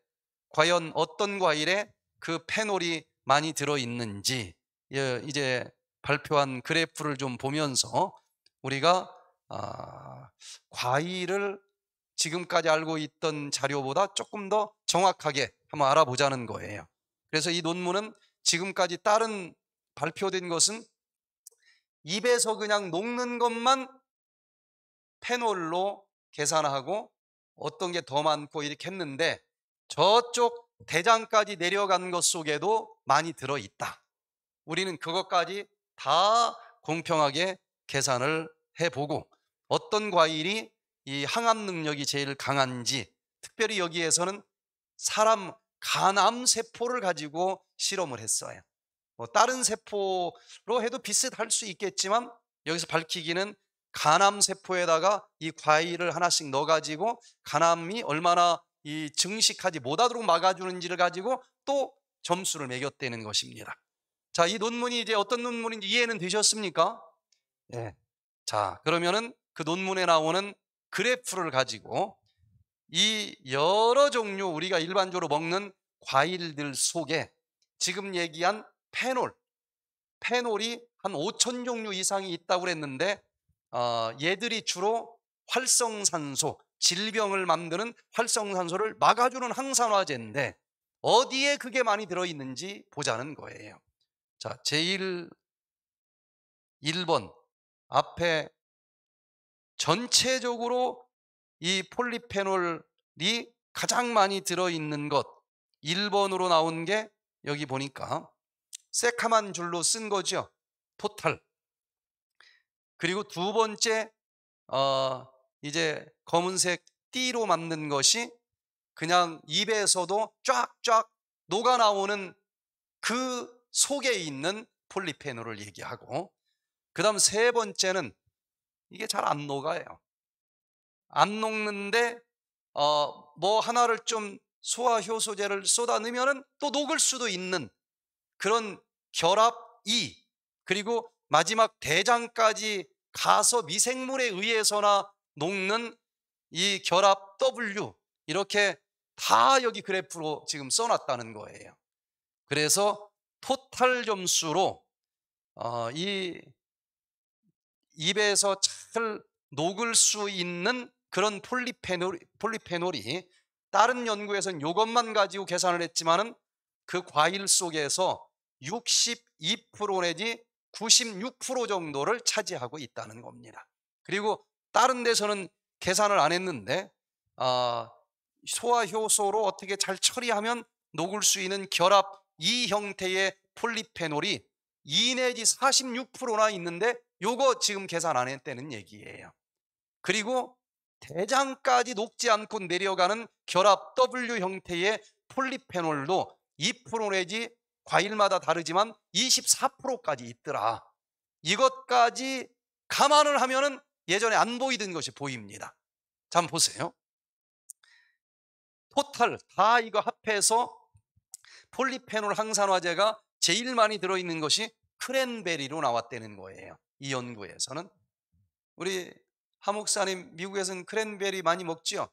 과연 어떤 과일에 그 페놀이 많이 들어있는지 예, 이제 발표한 그래프를 좀 보면서 우리가 아, 과일을 지금까지 알고 있던 자료보다 조금 더 정확하게 한번 알아보자는 거예요. 그래서 이 논문은 지금까지 다른 발표된 것은 입에서 그냥 녹는 것만 페놀로 계산하고 어떤 게 더 많고 이렇게 했는데 저쪽 대장까지 내려간 것 속에도 많이 들어 있다. 우리는 그것까지 다 공평하게 계산을 해보고 어떤 과일이 이 항암 능력이 제일 강한지 특별히 여기에서는 사람 간암 세포를 가지고 실험을 했어요. 뭐 다른 세포로 해도 비슷할 수 있겠지만 여기서 밝히기는 간암 세포에다가 이 과일을 하나씩 넣어가지고 간암이 얼마나 이 증식하지 못하도록 막아주는지를 가지고 또 점수를 매겼다는 것입니다. 자, 이 논문이 이제 어떤 논문인지 이해는 되셨습니까? 예. 자, 그러면은 그 논문에 나오는 그래프를 가지고 이 여러 종류 우리가 일반적으로 먹는 과일들 속에 지금 얘기한 페놀, 페놀이 한 5천 종류 이상이 있다고 그랬는데 어, 얘들이 주로 활성산소, 질병을 만드는 활성산소를 막아주는 항산화제인데 어디에 그게 많이 들어있는지 보자는 거예요. 자, 제일 1번 앞에 전체적으로 이 폴리페놀이 가장 많이 들어있는 것 1번으로 나온 게 여기 보니까 새카만 줄로 쓴 거죠. 토탈. 그리고 두 번째 어, 이제 검은색 띠로 만든 것이 그냥 입에서도 쫙쫙 녹아 나오는 그 속에 있는 폴리페놀을 얘기하고 그다음 세 번째는 이게 잘 안 녹아요. 안 녹는데 어, 뭐 하나를 좀 소화 효소제를 쏟아 넣으면또 녹을 수도 있는 그런 결합 이 그리고 마지막 대장까지 가서 미생물에 의해서나 녹는 이 결합 W 이렇게 다 여기 그래프로 지금 써놨다는 거예요. 그래서 토탈 점수로 어, 이 입에서 잘 녹을 수 있는 그런 폴리페놀, 폴리페놀이 다른 연구에서는 이것만 가지고 계산을 했지만 은그 과일 속에서 62% 내지 96% 정도를 차지하고 있다는 겁니다. 그리고 다른 데서는 계산을 안 했는데 어, 소화효소로 어떻게 잘 처리하면 녹을 수 있는 결합 이 형태의 폴리페놀이 2 내지 46%나 있는데 요거 지금 계산 안 했다는 얘기예요. 그리고 대장까지 녹지 않고 내려가는 결합 W 형태의 폴리페놀도 2% 내지 과일마다 다르지만 24%까지 있더라. 이것까지 감안을 하면은 예전에 안 보이던 것이 보입니다. 잠 보세요. 포탈다 이거 합해서 폴리페놀 항산화제가 제일 많이 들어있는 것이 크랜베리로 나왔다는 거예요. 이 연구에서는 우리 하목사님 미국에서는 크랜베리 많이 먹지요.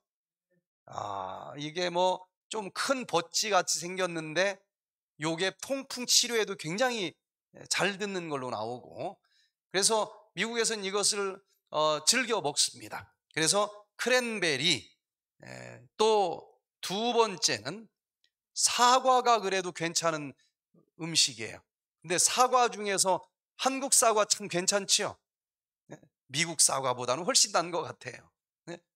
아 이게 뭐 좀 큰 버찌 같이 생겼는데 요게 통풍 치료에도 굉장히 예, 잘 듣는 걸로 나오고 그래서 미국에서는 이것을 어, 즐겨 먹습니다. 그래서 크랜베리 예, 또두 번째는 사과가 그래도 괜찮은 음식이에요. 근데 사과 중에서 한국 사과 참 괜찮지요. 예, 미국 사과보다는 훨씬 난 것 같아요.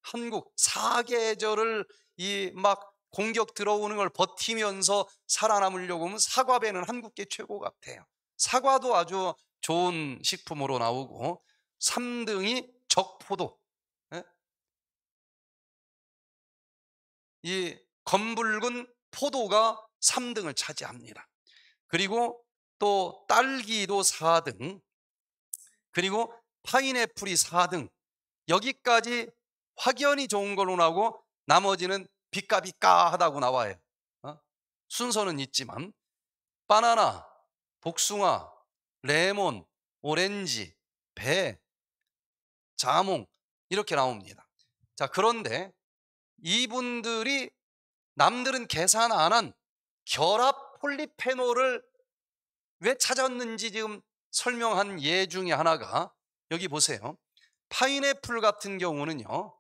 한국 사계절을 이막 공격 들어오는 걸 버티면서 살아남으려고 하면 사과배는 한국계 최고 같아요. 사과도 아주 좋은 식품으로 나오고 3등이 적포도. 예? 이 검붉은 포도가 3등을 차지합니다. 그리고 또 딸기도 4등, 그리고 파인애플이 4등. 여기까지 확연히 좋은 걸로 나오고 나머지는 비까비까 하다고 나와요. 어? 순서는 있지만 바나나, 복숭아, 레몬, 오렌지, 배, 자몽 이렇게 나옵니다. 자, 그런데 이분들이 남들은 계산 안 한 결합 폴리페놀을 왜 찾았는지 지금 설명한 예 중에 하나가 여기 보세요. 파인애플 같은 경우는요.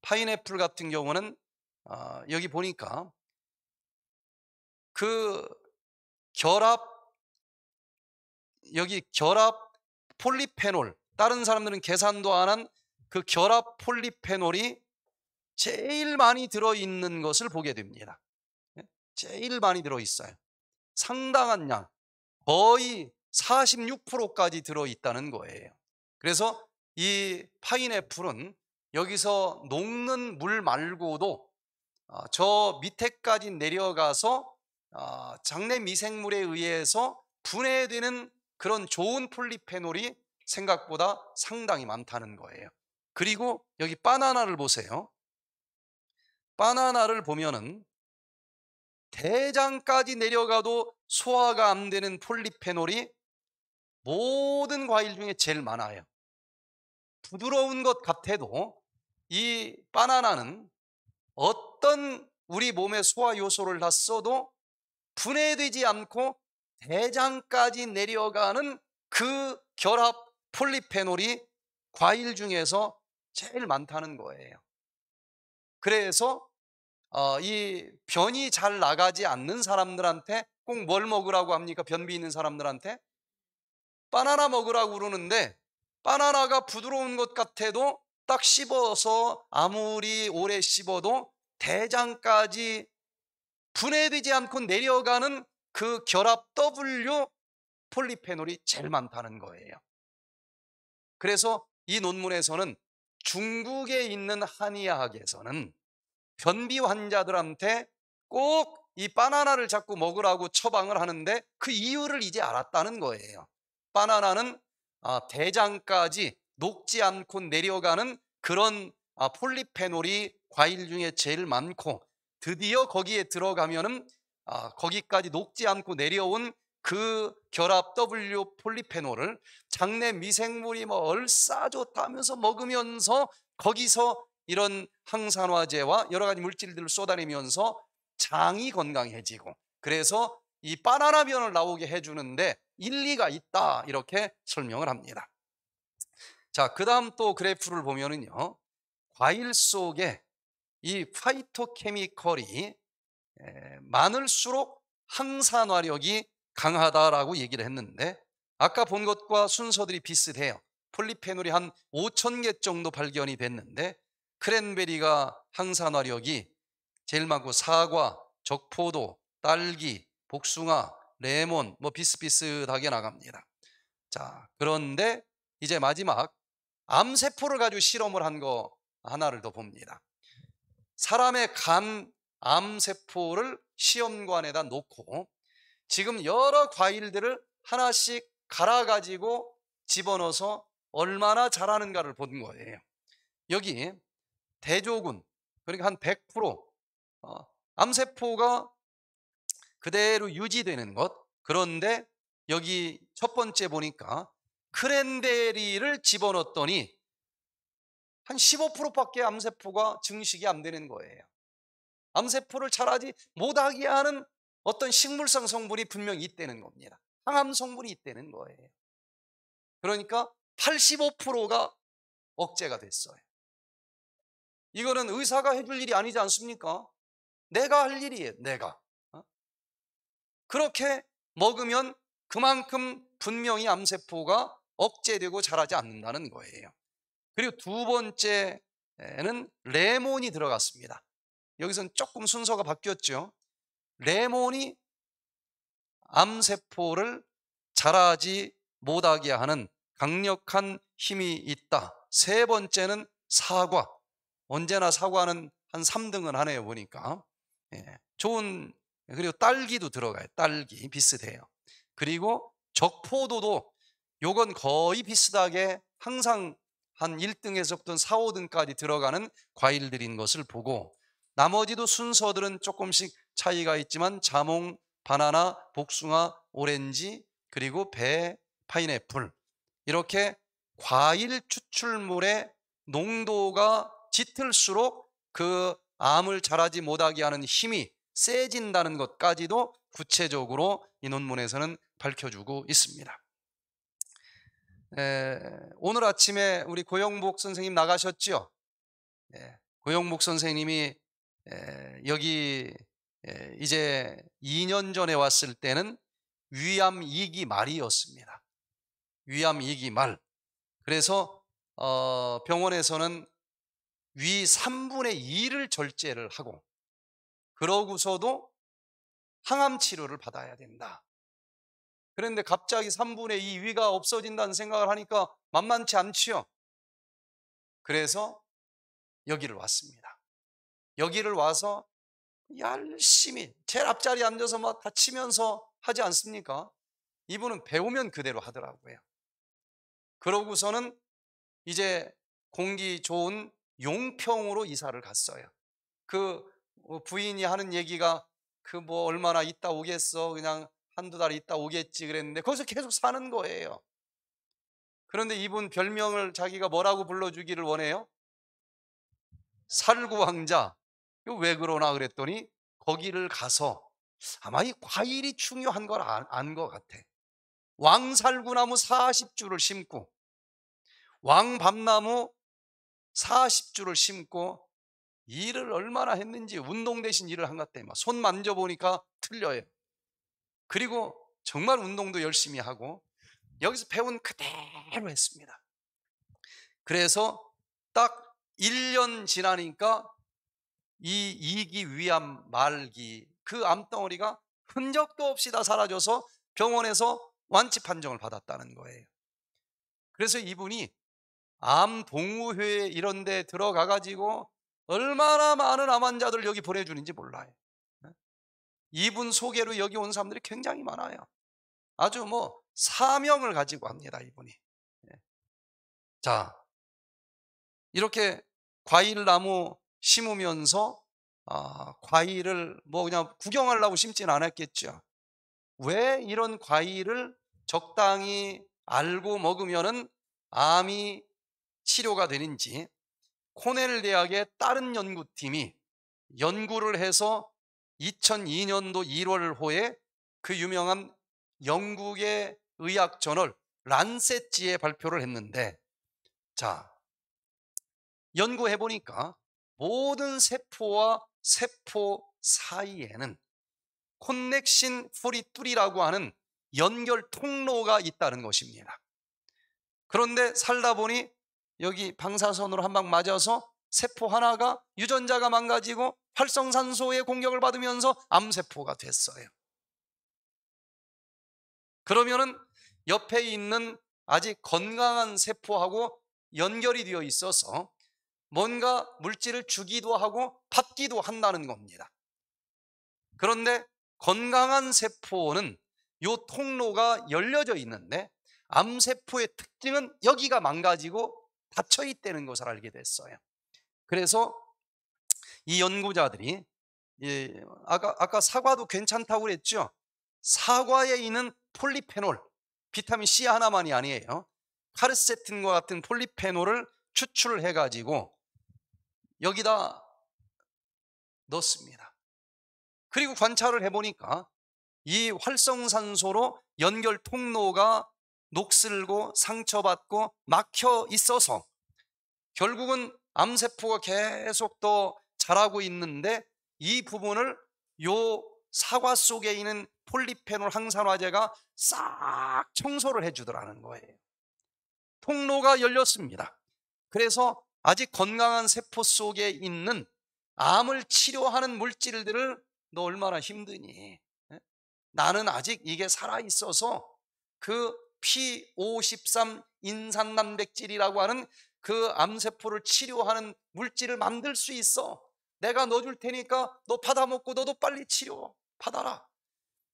파인애플 같은 경우는 어, 여기 보니까 그 결합 여기 결합 폴리페놀 다른 사람들은 계산도 안 한 그 결합 폴리페놀이 제일 많이 들어있는 것을 보게 됩니다 예? 제일 많이 들어있어요 상당한 양 거의 46%까지 들어있다는 거예요 그래서 이 파인애플은 여기서 녹는 물 말고도 어, 저 밑에까지 내려가서 어, 장내 미생물에 의해서 분해되는 그런 좋은 폴리페놀이 생각보다 상당히 많다는 거예요. 그리고 여기 바나나를 보세요. 바나나를 보면은 대장까지 내려가도 소화가 안 되는 폴리페놀이 모든 과일 중에 제일 많아요. 부드러운 것 같아도 이 바나나는 어떤 우리 몸의 소화 요소를 다 써도 분해되지 않고 대장까지 내려가는 그 결합 폴리페놀이 과일 중에서 제일 많다는 거예요. 그래서 어, 이 변이 잘 나가지 않는 사람들한테 꼭 뭘 먹으라고 합니까? 변비 있는 사람들한테 바나나 먹으라고 그러는데 바나나가 부드러운 것 같아도 딱 씹어서 아무리 오래 씹어도 대장까지 분해되지 않고 내려가는 그 결합 W 폴리페놀이 제일 많다는 거예요. 그래서 이 논문에서는 중국에 있는 한의학에서는 변비 환자들한테 꼭 이 바나나를 자꾸 먹으라고 처방을 하는데 그 이유를 이제 알았다는 거예요. 바나나는 아, 대장까지 녹지 않고 내려가는 그런 아, 폴리페놀이 과일 중에 제일 많고 드디어 거기에 들어가면은 아, 거기까지 녹지 않고 내려온 그 결합 W 폴리페놀을 장내 미생물이 뭐 얼싸좋다면서 먹으면서 거기서 이런 항산화제와 여러 가지 물질들을 쏟아내면서 장이 건강해지고 그래서 이 바나나 변을 나오게 해주는데 일리가 있다 이렇게 설명을 합니다. 자, 그 다음 또 그래프를 보면은요. 과일 속에 이 파이토케미컬이 많을수록 항산화력이 강하다라고 얘기를 했는데 아까 본 것과 순서들이 비슷해요. 폴리페놀이 한 5천 개 정도 발견이 됐는데 크랜베리가 항산화력이 제일 많고 사과, 적포도, 딸기, 복숭아, 레몬 뭐 비슷비슷하게 나갑니다. 자, 그런데 이제 마지막 암세포를 가지고 실험을 한 거 하나를 더 봅니다. 사람의 간 암세포를 시험관에다 놓고 지금 여러 과일들을 하나씩 갈아가지고 집어넣어서 얼마나 자라는가를 본 거예요. 여기 대조군, 그러니까 한 100% 어, 암세포가 그대로 유지되는 것. 그런데 여기 첫 번째 보니까 크랜베리를 집어넣었더니 한 15%밖에 암세포가 증식이 안 되는 거예요. 암세포를 자라지 못하게 하는 어떤 식물성 성분이 분명히 있다는 겁니다. 항암 성분이 있다는 거예요. 그러니까 85%가 억제가 됐어요. 이거는 의사가 해줄 일이 아니지 않습니까? 내가 할 일이에요, 내가. 어? 그렇게 먹으면 그만큼 분명히 암세포가 억제되고 자라지 않는다는 거예요. 그리고 두 번째는 레몬이 들어갔습니다. 여기서는 조금 순서가 바뀌었죠. 레몬이 암세포를 자라지 못하게 하는 강력한 힘이 있다. 세 번째는 사과. 언제나 사과는 한 3등은 하네요, 보니까. 예, 좋은, 그리고 딸기도 들어가요. 딸기. 비슷해요. 그리고 적포도도 요건 거의 비슷하게 항상 한 1등에서부터 4, 5등까지 들어가는 과일들인 것을 보고 나머지도 순서들은 조금씩 차이가 있지만 자몽, 바나나, 복숭아, 오렌지, 그리고 배, 파인애플 이렇게 과일 추출물의 농도가 짙을수록 그 암을 자라지 못하게 하는 힘이 세진다는 것까지도 구체적으로 이 논문에서는 밝혀주고 있습니다. 에, 오늘 아침에 우리 고영복 선생님 나가셨죠? 예, 고영복 선생님이 에, 여기 에, 이제 2년 전에 왔을 때는 위암 2기 말이었습니다. 위암 2기 말. 그래서 어, 병원에서는 위 3분의 2를 절제를 하고 그러고서도 항암 치료를 받아야 된다. 그런데 갑자기 3분의 2 위가 없어진다는 생각을 하니까 만만치 않지요. 그래서 여기를 왔습니다. 여기를 와서 열심히 제일 앞자리에 앉아서 막 다치면서 하지 않습니까? 이분은 배우면 그대로 하더라고요. 그러고서는 이제 공기 좋은 용평으로 이사를 갔어요. 그 어, 부인이 하는 얘기가 그 뭐 얼마나 있다 오겠어 그냥 한두 달 있다 오겠지 그랬는데 거기서 계속 사는 거예요. 그런데 이분 별명을 자기가 뭐라고 불러주기를 원해요? 살구 왕자. 왜 그러나 그랬더니 거기를 가서 아마 이 과일이 중요한 걸 안것 아, 같아. 왕살구나무 40주를 심고 왕밤나무 40주를 심고 일을 얼마나 했는지 운동 대신 일을 한것 같아. 손 만져보니까 틀려요. 그리고 정말 운동도 열심히 하고 여기서 배운 그대로 했습니다. 그래서 딱 1년 지나니까 이 이기 위암 말기 그 암덩어리가 흔적도 없이 다 사라져서 병원에서 완치 판정을 받았다는 거예요. 그래서 이분이 암동우회 이런 데 들어가 가지고 얼마나 많은 암 환자들 여기 보내주는지 몰라요. 이분 소개로 여기 온 사람들이 굉장히 많아요. 아주 뭐 사명을 가지고 합니다, 이분이. 예. 자, 이렇게 과일 나무 심으면서 아, 과일을 뭐 그냥 구경하려고 심진 않았겠죠. 왜 이런 과일을 적당히 알고 먹으면은 암이 치료가 되는지 코넬 대학의 다른 연구팀이 연구를 해서 2002년도 1월호에 그 유명한 영국의 의학 저널 란세지에 발표를 했는데 자 연구해 보니까 모든 세포와 세포 사이에는 콘넥신 프리뚜리라고 하는 연결 통로가 있다는 것입니다. 그런데 살다 보니 여기 방사선으로 한 방 맞아서 세포 하나가 유전자가 망가지고 활성산소의 공격을 받으면서 암세포가 됐어요. 그러면은 옆에 있는 아직 건강한 세포하고 연결이 되어 있어서 뭔가 물질을 주기도 하고 받기도 한다는 겁니다. 그런데 건강한 세포는 이 통로가 열려져 있는데 암세포의 특징은 여기가 망가지고 닫혀 있다는 것을 알게 됐어요. 그래서 이 연구자들이 예, 아까, 아까 사과도 괜찮다고 그랬죠? 사과에 있는 폴리페놀, 비타민 C 하나만이 아니에요. 카르세틴과 같은 폴리페놀을 추출을 해가지고 여기다 넣습니다. 그리고 관찰을 해보니까 이 활성산소로 연결 통로가 녹슬고 상처받고 막혀 있어서 결국은 암세포가 계속 또 자라고 있는데 이 부분을 요 사과 속에 있는 폴리페놀 항산화제가 싹 청소를 해주더라는 거예요. 통로가 열렸습니다. 그래서 아직 건강한 세포 속에 있는 암을 치료하는 물질들을 너 얼마나 힘드니? 예? 나는 아직 이게 살아있어서 그 P53 인산단백질이라고 하는 그 암세포를 치료하는 물질을 만들 수 있어. 내가 넣어줄 테니까 너 받아먹고 너도 빨리 치료 받아라.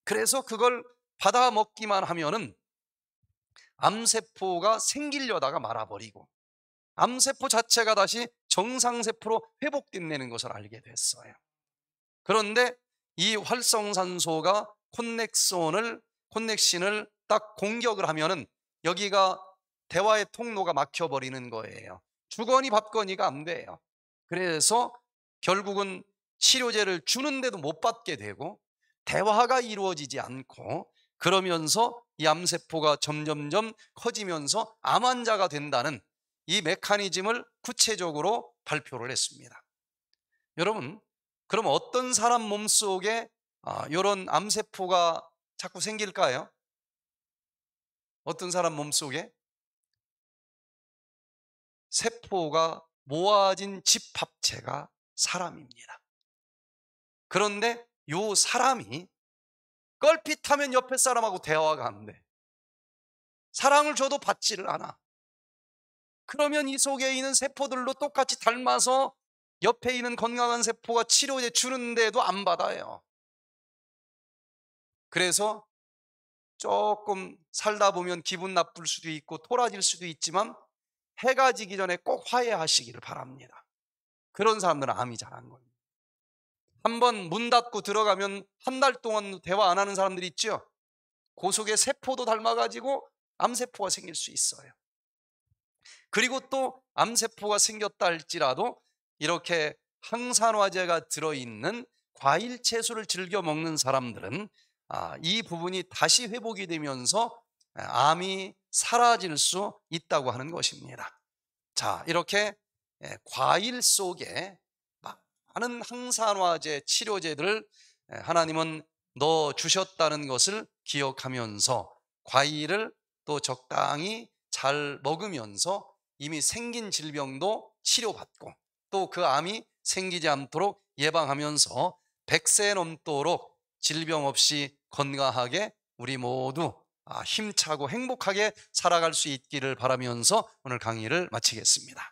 그래서 그걸 받아먹기만 하면은 암세포가 생기려다가 말아버리고 암세포 자체가 다시 정상세포로 회복된다는 것을 알게 됐어요. 그런데 이 활성산소가 콘넥션을콘넥신을딱 공격을 하면은 여기가 대화의 통로가 막혀버리는 거예요. 주거니 받거니가 안 돼요. 그래서 결국은 치료제를 주는데도 못 받게 되고 대화가 이루어지지 않고 그러면서 이 암세포가 점점점 커지면서 암 환자가 된다는 이 메커니즘을 구체적으로 발표를 했습니다. 여러분, 그럼 어떤 사람 몸속에 이런 아, 암세포가 자꾸 생길까요? 어떤 사람 몸속에? 세포가 모아진 집합체가 사람입니다. 그런데 요 사람이 껄핏하면 옆에 사람하고 대화가 안 돼. 사랑을 줘도 받지를 않아. 그러면 이 속에 있는 세포들로 똑같이 닮아서 옆에 있는 건강한 세포가 치료제 주는데도 안 받아요. 그래서 조금 살다 보면 기분 나쁠 수도 있고 토라질 수도 있지만 해가 지기 전에 꼭 화해하시기를 바랍니다. 그런 사람들은 암이 잘한 거예요. 한번 문 닫고 들어가면 한 달 동안 대화 안 하는 사람들이 있죠. 고속의 그 세포도 닮아가지고 암세포가 생길 수 있어요. 그리고 또 암세포가 생겼다 할지라도 이렇게 항산화제가 들어있는 과일 채소를 즐겨 먹는 사람들은 아, 이 부분이 다시 회복이 되면서 아, 암이 사라질 수 있다고 하는 것입니다. 자, 이렇게 예, 과일 속에 많은 항산화제, 치료제들을 예, 하나님은 넣어 주셨다는 것을 기억하면서 과일을 또 적당히 잘 먹으면서 이미 생긴 질병도 치료받고 또 그 암이 생기지 않도록 예방하면서 100세 넘도록 질병 없이 건강하게 우리 모두 아, 힘차고 행복하게 살아갈 수 있기를 바라면서 오늘 강의를 마치겠습니다.